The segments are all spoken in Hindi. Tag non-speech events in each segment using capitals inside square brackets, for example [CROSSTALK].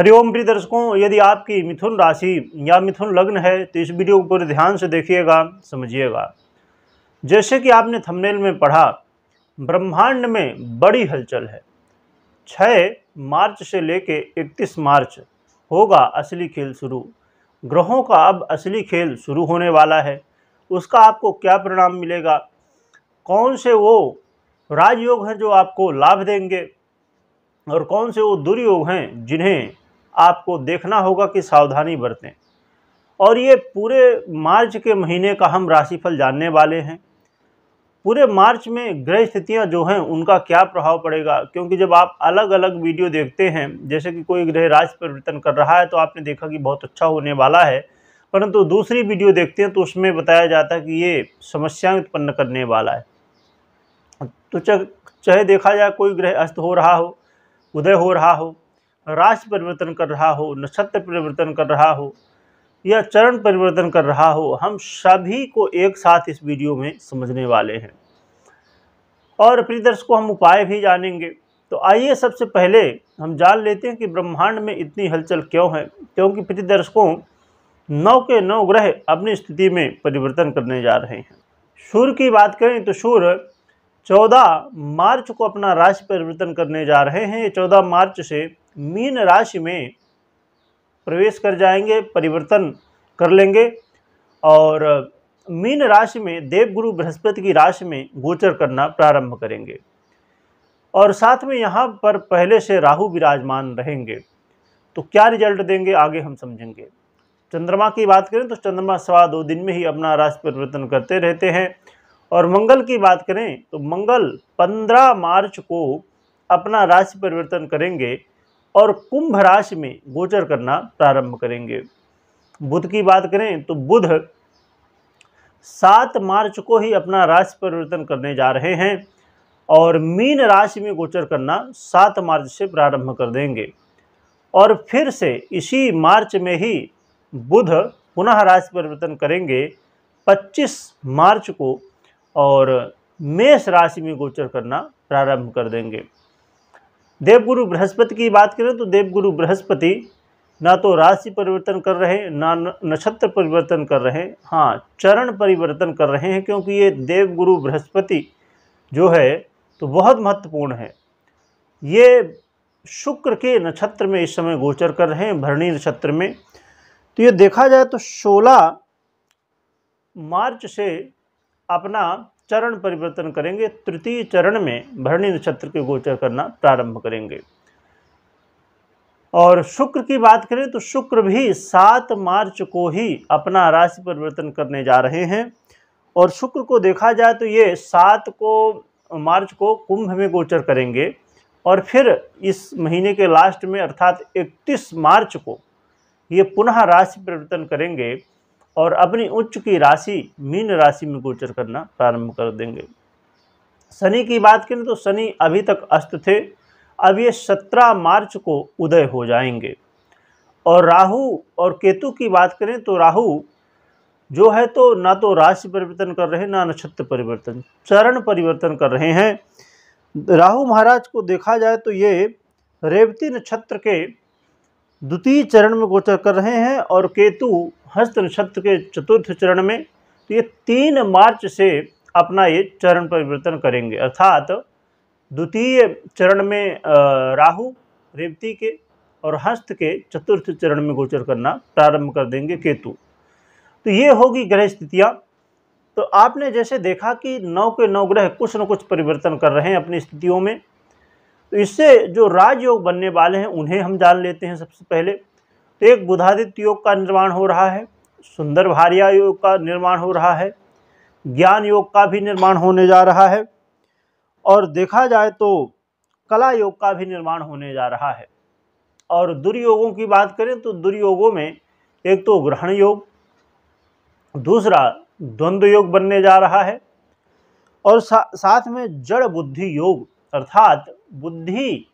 हरिओम प्रिय दर्शकों यदि आपकी मिथुन राशि या मिथुन लग्न है तो इस वीडियो को पूरे ध्यान से देखिएगा समझिएगा जैसे कि आपने थंबनेल में पढ़ा ब्रह्मांड में बड़ी हलचल है 6 मार्च से लेके 31 मार्च होगा असली खेल शुरू ग्रहों का अब असली खेल शुरू होने वाला है उसका आपको क्या परिणाम मिलेगा कौन से वो राजयोग हैं जो आपको लाभ देंगे और कौन से वो दुर्योग हैं जिन्हें आपको देखना होगा कि सावधानी बरतें और ये पूरे मार्च के महीने का हम राशिफल जानने वाले हैं पूरे मार्च में ग्रह स्थितियां जो हैं उनका क्या प्रभाव पड़ेगा क्योंकि जब आप अलग अलग वीडियो देखते हैं जैसे कि कोई ग्रह राशि परिवर्तन कर रहा है तो आपने देखा कि बहुत अच्छा होने वाला है परंतु तो दूसरी वीडियो देखते हैं तो उसमें बताया जाता है कि ये समस्याएं उत्पन्न करने वाला है तो चाहे देखा जाए कोई ग्रह अस्त हो रहा हो उदय हो रहा हो राशि परिवर्तन कर रहा हो नक्षत्र परिवर्तन कर रहा हो या चरण परिवर्तन कर रहा हो हम सभी को एक साथ इस वीडियो में समझने वाले हैं और दर्श को हम उपाय भी जानेंगे तो आइए सबसे पहले हम जान लेते हैं कि ब्रह्मांड में इतनी हलचल क्यों है क्योंकि प्रतिदर्शकों नौ के नौ ग्रह अपनी स्थिति में परिवर्तन करने जा रहे हैं सूर्य की बात करें तो सूर्य 14 मार्च को अपना राशि परिवर्तन करने जा रहे हैं ये चौदह मार्च से मीन राशि में प्रवेश कर जाएंगे परिवर्तन कर लेंगे और मीन राशि में देवगुरु बृहस्पति की राशि में गोचर करना प्रारंभ करेंगे और साथ में यहाँ पर पहले से राहु विराजमान रहेंगे तो क्या रिजल्ट देंगे आगे हम समझेंगे चंद्रमा की बात करें तो चंद्रमा सवा दो दिन में ही अपना राशि परिवर्तन करते रहते हैं और मंगल की बात करें तो मंगल 15 मार्च को अपना राशि परिवर्तन करेंगे और कुंभ राशि में गोचर करना प्रारंभ करेंगे बुध की बात करें तो बुध सात मार्च को ही अपना राशि परिवर्तन करने जा रहे हैं और मीन राशि में गोचर करना सात मार्च से प्रारंभ कर देंगे और फिर से इसी मार्च में ही बुध पुनः राशि परिवर्तन करेंगे 25 मार्च को और मेष राशि में गोचर करना प्रारंभ कर देंगे देवगुरु बृहस्पति की बात करें तो देवगुरु बृहस्पति ना तो राशि परिवर्तन कर रहे ना नक्षत्र परिवर्तन कर रहे हाँ चरण परिवर्तन कर रहे हैं क्योंकि ये देवगुरु बृहस्पति जो है तो बहुत महत्वपूर्ण है ये शुक्र के नक्षत्र में इस समय गोचर कर रहे हैं भरणी नक्षत्र में तो ये देखा जाए तो 16 मार्च से अपना चरण परिवर्तन करेंगे तृतीय चरण में भरणी नक्षत्र के गोचर करना प्रारंभ करेंगे और शुक्र की बात करें तो शुक्र भी सात मार्च को ही अपना राशि परिवर्तन करने जा रहे हैं और शुक्र को देखा जाए तो ये सात को मार्च को कुंभ में गोचर करेंगे और फिर इस महीने के लास्ट में अर्थात 31 मार्च को ये पुनः राशि परिवर्तन करेंगे और अपनी उच्च की राशि मीन राशि में गोचर करना प्रारंभ कर देंगे शनि की बात करें तो शनि अभी तक अस्त थे अब ये सत्रह मार्च को उदय हो जाएंगे और राहु और केतु की बात करें तो राहु जो है तो ना तो राशि परिवर्तन कर रहे हैं ना नक्षत्र परिवर्तन चरण परिवर्तन कर रहे हैं राहु महाराज को देखा जाए तो ये रेवती नक्षत्र के द्वितीय चरण में गोचर कर रहे हैं और केतु हस्त नक्षत्र के चतुर्थ चरण में तो ये तीन मार्च से अपना ये चरण परिवर्तन करेंगे अर्थात द्वितीय चरण में राहु रेवती के और हस्त के चतुर्थ चरण में गोचर करना प्रारंभ कर देंगे केतु तो ये होगी ग्रह स्थितियाँ तो आपने जैसे देखा कि नौ के नौ ग्रह कुछ न कुछ परिवर्तन कर रहे हैं अपनी स्थितियों में तो इससे जो राजयोग बनने वाले हैं उन्हें हम जान लेते हैं सबसे पहले तो एक बुधादित्य योग का निर्माण हो रहा है सुंदर भारिया योग का निर्माण हो रहा है ज्ञान योग का भी निर्माण होने जा रहा है और देखा जाए तो कला योग का भी निर्माण होने जा रहा है और दुर्योगों की बात करें तो दुर्योगों में एक तो ग्रहण योग दूसरा द्वंद्व योग बनने जा रहा है और सा, साथ में जड़ बुद्धि योग अर्थात बुद्धि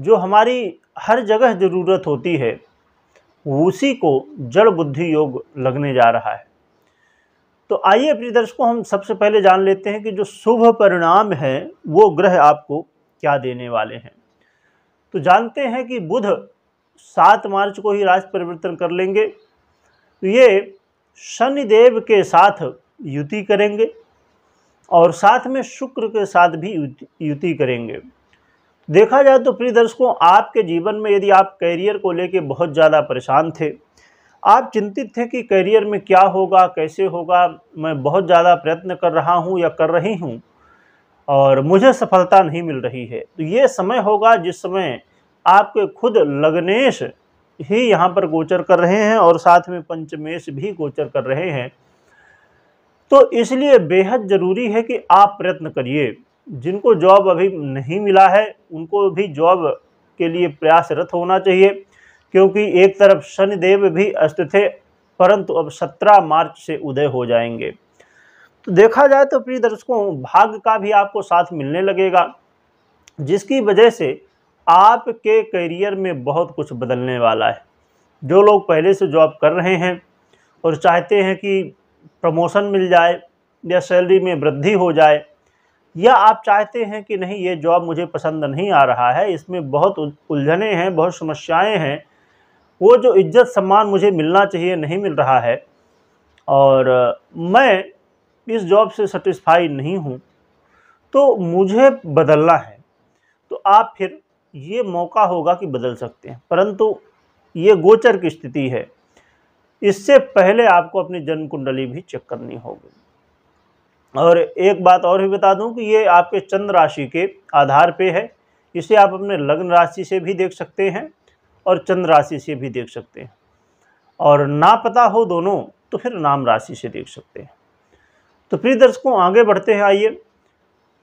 जो हमारी हर जगह ज़रूरत होती है उसी को जड़ बुद्धि योग लगने जा रहा है तो आइए प्रिय दर्शकों हम सबसे पहले जान लेते हैं कि जो शुभ परिणाम है वो ग्रह आपको क्या देने वाले हैं तो जानते हैं कि बुध सात मार्च को ही राज परिवर्तन कर लेंगे तो ये शनिदेव के साथ युति करेंगे और साथ में शुक्र के साथ भी युति करेंगे देखा जाए तो प्रिय दर्शकों आपके जीवन में यदि आप कैरियर को लेकर बहुत ज़्यादा परेशान थे आप चिंतित थे कि कैरियर में क्या होगा कैसे होगा मैं बहुत ज़्यादा प्रयत्न कर रहा हूँ या कर रही हूँ और मुझे सफलता नहीं मिल रही है तो ये समय होगा जिस समय आपके खुद लग्नेश ही यहाँ पर गोचर कर रहे हैं और साथ में पंचमेश भी गोचर कर रहे हैं तो इसलिए बेहद ज़रूरी है कि आप प्रयत्न करिए जिनको जॉब अभी नहीं मिला है उनको भी जॉब के लिए प्रयासरत होना चाहिए क्योंकि एक तरफ शनिदेव भी अस्त थे परंतु अब 17 मार्च से उदय हो जाएंगे तो देखा जाए तो प्रिय दर्शकों भाग्य का भी आपको साथ मिलने लगेगा जिसकी वजह से आपके करियर में बहुत कुछ बदलने वाला है जो लोग पहले से जॉब कर रहे हैं और चाहते हैं कि प्रमोशन मिल जाए या सैलरी में वृद्धि हो जाए या आप चाहते हैं कि नहीं ये जॉब मुझे पसंद नहीं आ रहा है इसमें बहुत उलझने हैं बहुत समस्याएं हैं वो जो इज्जत सम्मान मुझे मिलना चाहिए नहीं मिल रहा है और मैं इस जॉब से सेटिस्फाई नहीं हूँ तो मुझे बदलना है तो आप फिर ये मौका होगा कि बदल सकते हैं परंतु ये गोचर की स्थिति है इससे पहले आपको अपनी जन्म कुंडली भी चेक करनी होगी और एक बात और भी बता दूं कि ये आपके चंद्र राशि के आधार पे है इसे आप अपने लग्न राशि से भी देख सकते हैं और चंद्र राशि से भी देख सकते हैं और ना पता हो दोनों तो फिर नाम राशि से देख सकते हैं तो प्रिय दर्शकों आगे बढ़ते हैं आइए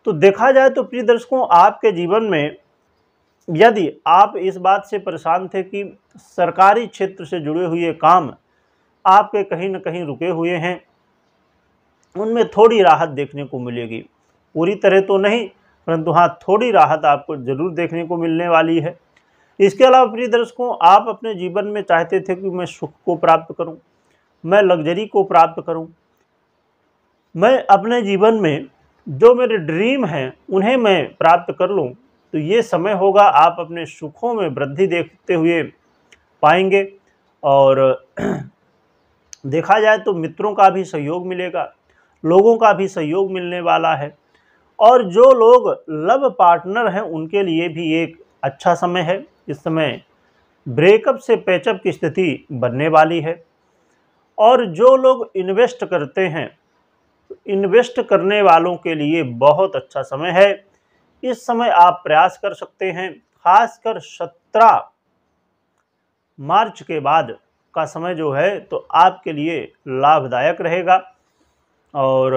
तो देखा जाए तो प्रिय दर्शकों आपके जीवन में यदि आप इस बात से परेशान थे कि सरकारी क्षेत्र से जुड़े हुए काम आपके कहीं ना कहीं रुके हुए हैं उनमें थोड़ी राहत देखने को मिलेगी पूरी तरह तो नहीं परंतु हाँ थोड़ी राहत आपको ज़रूर देखने को मिलने वाली है इसके अलावा प्रिय दर्शकों आप अपने जीवन में चाहते थे कि मैं सुख को प्राप्त करूं, मैं लग्जरी को प्राप्त करूं, मैं अपने जीवन में जो मेरे ड्रीम हैं उन्हें मैं प्राप्त कर लूं, तो ये समय होगा आप अपने सुखों में वृद्धि देखते हुए पाएंगे और [CLEARS THROAT] देखा जाए तो मित्रों का भी सहयोग मिलेगा लोगों का भी सहयोग मिलने वाला है और जो लोग लव पार्टनर हैं उनके लिए भी एक अच्छा समय है इस समय ब्रेकअप से पैचअप की स्थिति बनने वाली है और जो लोग इन्वेस्ट करते हैं इन्वेस्ट करने वालों के लिए बहुत अच्छा समय है इस समय आप प्रयास कर सकते हैं खासकर सत्रह मार्च के बाद का समय जो है तो आपके लिए लाभदायक रहेगा और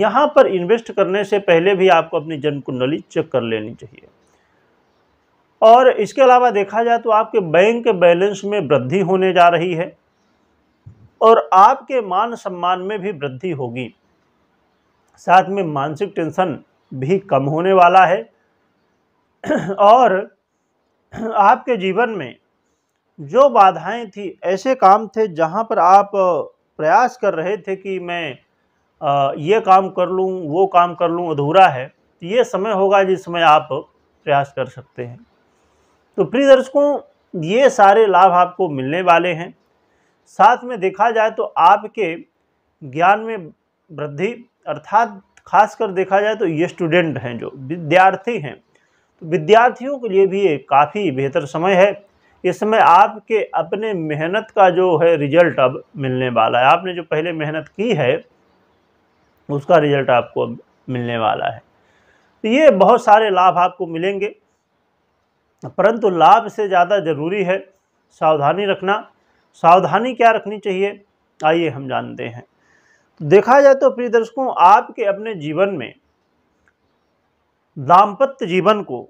यहाँ पर इन्वेस्ट करने से पहले भी आपको अपनी जन्म कुंडली चेक कर लेनी चाहिए और इसके अलावा देखा जाए तो आपके बैंक के बैलेंस में वृद्धि होने जा रही है और आपके मान सम्मान में भी वृद्धि होगी साथ में मानसिक टेंशन भी कम होने वाला है और आपके जीवन में जो बाधाएं थी ऐसे काम थे जहाँ पर आप प्रयास कर रहे थे कि मैं ये काम कर लूँ वो काम कर लूँ अधूरा है तो ये समय होगा जिस समय आप प्रयास कर सकते हैं तो प्रिय दर्शकों ये सारे लाभ आपको मिलने वाले हैं साथ में देखा जाए तो आपके ज्ञान में वृद्धि अर्थात खासकर देखा जाए तो ये स्टूडेंट हैं जो विद्यार्थी हैं तो विद्यार्थियों के लिए भी ये काफ़ी बेहतर समय है इस समय आपके अपने मेहनत का जो है रिजल्ट अब मिलने वाला है आपने जो पहले मेहनत की है उसका रिज़ल्ट आपको मिलने वाला है तो ये बहुत सारे लाभ आपको मिलेंगे परंतु लाभ से ज़्यादा ज़रूरी है सावधानी रखना सावधानी क्या रखनी चाहिए आइए हम जानते हैं देखा जाए तो प्रिय दर्शकों आपके अपने जीवन में दाम्पत्य जीवन को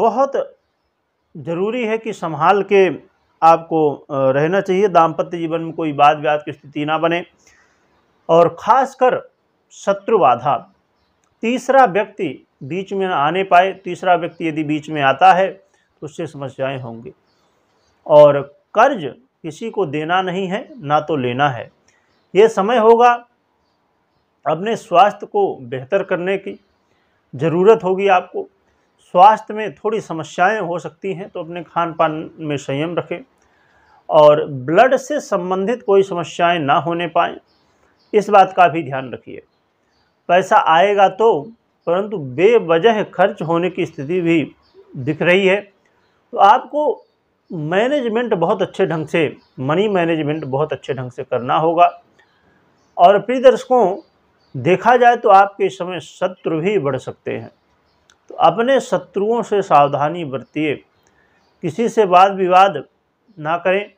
बहुत ज़रूरी है कि संभाल के आपको रहना चाहिए दाम्पत्य जीवन में कोई बात व्याद की स्थिति ना बने और खासकर शत्रु बाधा तीसरा व्यक्ति बीच में आने पाए तीसरा व्यक्ति यदि बीच में आता है तो उससे समस्याएं होंगी और कर्ज किसी को देना नहीं है ना तो लेना है ये समय होगा अपने स्वास्थ्य को बेहतर करने की ज़रूरत होगी आपको स्वास्थ्य में थोड़ी समस्याएं हो सकती हैं तो अपने खान पान में संयम रखें और ब्लड से संबंधित कोई समस्याएं ना होने पाएँ इस बात का भी ध्यान रखिए पैसा आएगा तो परंतु बेवजह खर्च होने की स्थिति भी दिख रही है तो आपको मैनेजमेंट बहुत अच्छे ढंग से मनी मैनेजमेंट बहुत अच्छे ढंग से करना होगा और प्रिय दर्शकों देखा जाए तो आपके इस समय शत्रु भी बढ़ सकते हैं तो अपने शत्रुओं से सावधानी बरतिए किसी से वाद विवाद ना करें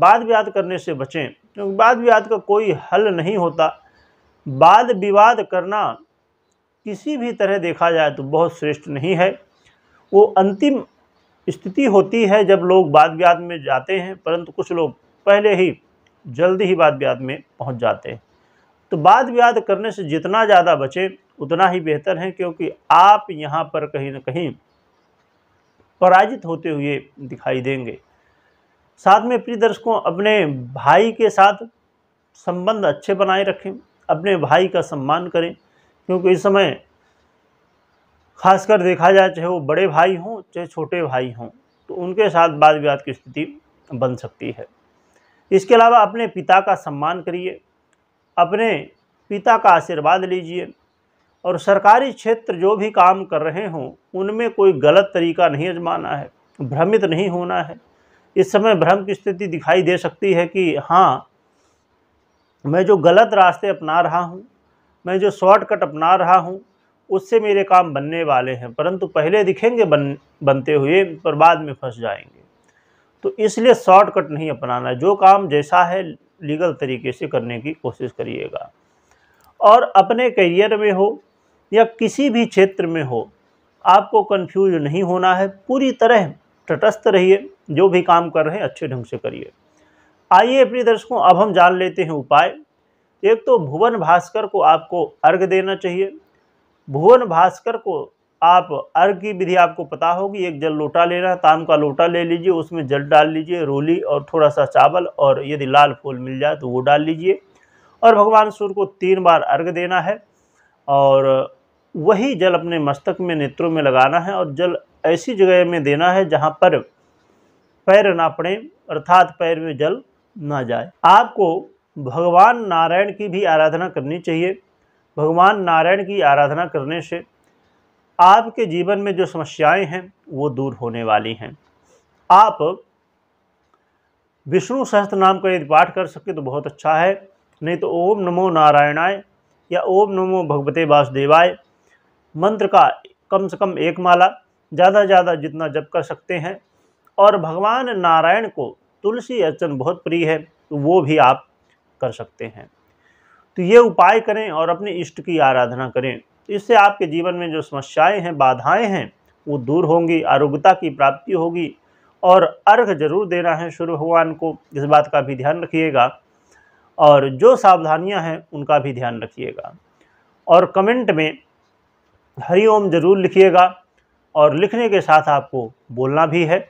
वाद विवाद करने से बचें क्योंकि वाद विवाद का कोई हल नहीं होता वाद विवाद करना किसी भी तरह देखा जाए तो बहुत श्रेष्ठ नहीं है वो अंतिम स्थिति होती है जब लोग वाद विवाद में जाते हैं परंतु कुछ लोग पहले ही जल्दी ही वाद विवाद में पहुंच जाते हैं तो वाद विवाद करने से जितना ज़्यादा बचे उतना ही बेहतर है क्योंकि आप यहाँ पर कहीं ना कहीं पराजित होते हुए दिखाई देंगे साथ में प्रिय दर्शकों अपने भाई के साथ संबंध अच्छे बनाए रखें अपने भाई का सम्मान करें क्योंकि इस समय खासकर देखा जाए चाहे वो बड़े भाई हों चाहे छोटे भाई हों तो उनके साथ वाद विवाद की स्थिति बन सकती है इसके अलावा अपने पिता का सम्मान करिए अपने पिता का आशीर्वाद लीजिए और सरकारी क्षेत्र जो भी काम कर रहे हों उनमें कोई गलत तरीका नहीं आजमाना है भ्रमित नहीं होना है इस समय भ्रम की स्थिति दिखाई दे सकती है कि हाँ मैं जो गलत रास्ते अपना रहा हूँ मैं जो शॉर्टकट अपना रहा हूँ उससे मेरे काम बनने वाले हैं परंतु पहले दिखेंगे बन बनते हुए पर बाद में फंस जाएंगे तो इसलिए शॉर्टकट नहीं अपनाना जो काम जैसा है लीगल तरीके से करने की कोशिश करिएगा और अपने करियर में हो या किसी भी क्षेत्र में हो आपको कंफ्यूज नहीं होना है पूरी तरह तटस्थ रहिए जो भी काम कर रहे हैं अच्छे ढंग से करिए आइए अपने दर्शकों अब हम जान लेते हैं उपाय एक तो भुवन भास्कर को आपको अर्घ देना चाहिए भुवन भास्कर को आप अर्घ की विधि आपको पता होगी एक जल लोटा लेना ताम का लोटा ले लीजिए उसमें जल डाल लीजिए रोली और थोड़ा सा चावल और यदि लाल फूल मिल जाए तो वो डाल लीजिए और भगवान सूर्य को तीन बार अर्घ देना है और वही जल अपने मस्तक में नेत्रों में लगाना है और जल ऐसी जगह में देना है जहाँ पर पैर ना पड़े अर्थात पैर में जल ना जाए आपको भगवान नारायण की भी आराधना करनी चाहिए भगवान नारायण की आराधना करने से आपके जीवन में जो समस्याएं हैं वो दूर होने वाली हैं आप विष्णु सहस्त्र नाम का यदि पाठ कर सके तो बहुत अच्छा है नहीं तो ओम नमो नारायणाय या ओम नमो भगवते वासुदेवाय मंत्र का कम से कम एक माला ज़्यादा ज़्यादा जितना जप कर सकते हैं और भगवान नारायण को तुलसी अर्चन बहुत प्रिय है तो वो भी आप कर सकते हैं तो ये उपाय करें और अपने इष्ट की आराधना करें इससे आपके जीवन में जो समस्याएं हैं बाधाएं हैं वो दूर होंगी आरोग्यता की प्राप्ति होगी और अर्घ जरूर देना है सूर्य भगवान को इस बात का भी ध्यान रखिएगा और जो सावधानियां हैं उनका भी ध्यान रखिएगा और कमेंट में हरी ओम ज़रूर लिखिएगा और लिखने के साथ आपको बोलना भी है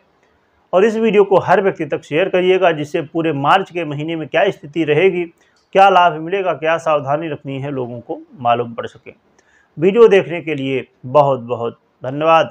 और इस वीडियो को हर व्यक्ति तक शेयर करिएगा जिससे पूरे मार्च के महीने में क्या स्थिति रहेगी क्या लाभ मिलेगा क्या सावधानी रखनी है लोगों को मालूम पड़ सके वीडियो देखने के लिए बहुत बहुत धन्यवाद